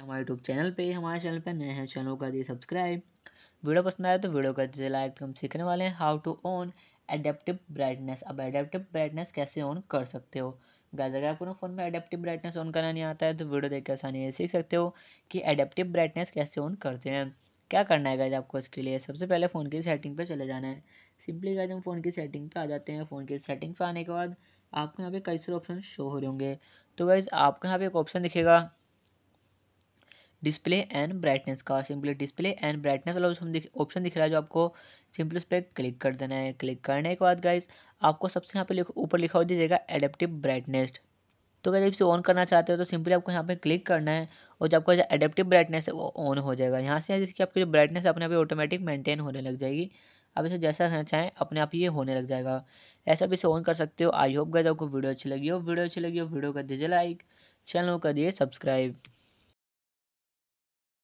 हैं हमारे YouTube channel पे हमारे चैनल पे नए हैं चैनल कर दिए सब्सक्राइब वीडियो पसंद आया तो वीडियो कर दीजिए लाइक तो हम सीखने वाले हैं how to on adaptive brightness अब एडेप्टिव ब्राइटनेस कैसे ऑन कर सकते हो गाइस अगर आपको फ़ोन में एडेप्टिव ब्राइटनेस ऑन करना नहीं आता है तो वीडियो देख के आसानी से सीख सकते हो कि एडेप्टिव ब्राइटनेस कैसे ऑन करते हैं क्या करना है गाइज आपको इसके लिए सबसे पहले फ़ोन की सेटिंग पर चले जाना है सिंपली गाइज हम फ़ोन की सेटिंग पर आ जाते हैं फ़ोन की सेटिंग पर आने के बाद आपको यहाँ पे कई सारे ऑप्शन शो हो रहे होंगे तो गैस आपको यहाँ पे एक ऑप्शन दिखेगा डिस्प्ले एंड ब्राइटनेस का सिंपली डिस्प्ले एंड ब्राइटनेस वाला उसमें दिख ऑप्शन दिख रहा है जो आपको सिंपली उस पर क्लिक कर देना है क्लिक करने के बाद गाइस आपको सबसे यहाँ पे ऊपर लिखा हो दीजिएगा एडेप्टिव ब्राइटनेस तो अगर जब इसे ऑन करना चाहते हो तो सिंपली आपको यहाँ पे क्लिक करना है और जो आपका जो एडेप्टिव ब्राइटनेस है वो ऑन हो जाएगा यहाँ से जिसकी आपकी जो ब्राइटनेस अपने आप ही ऑटोमेटिक मेंटेन होने लग जाएगी आप इसे जैसा चाहें अपने आप ये होने लग जाएगा ऐसा भी इसे ऑन कर सकते हो आई होप गए आपको वीडियो अच्छी लगी हो वीडियो अच्छी लगी हो वीडियो कर दीजिए लाइक चैनल को कर दिए सब्सक्राइब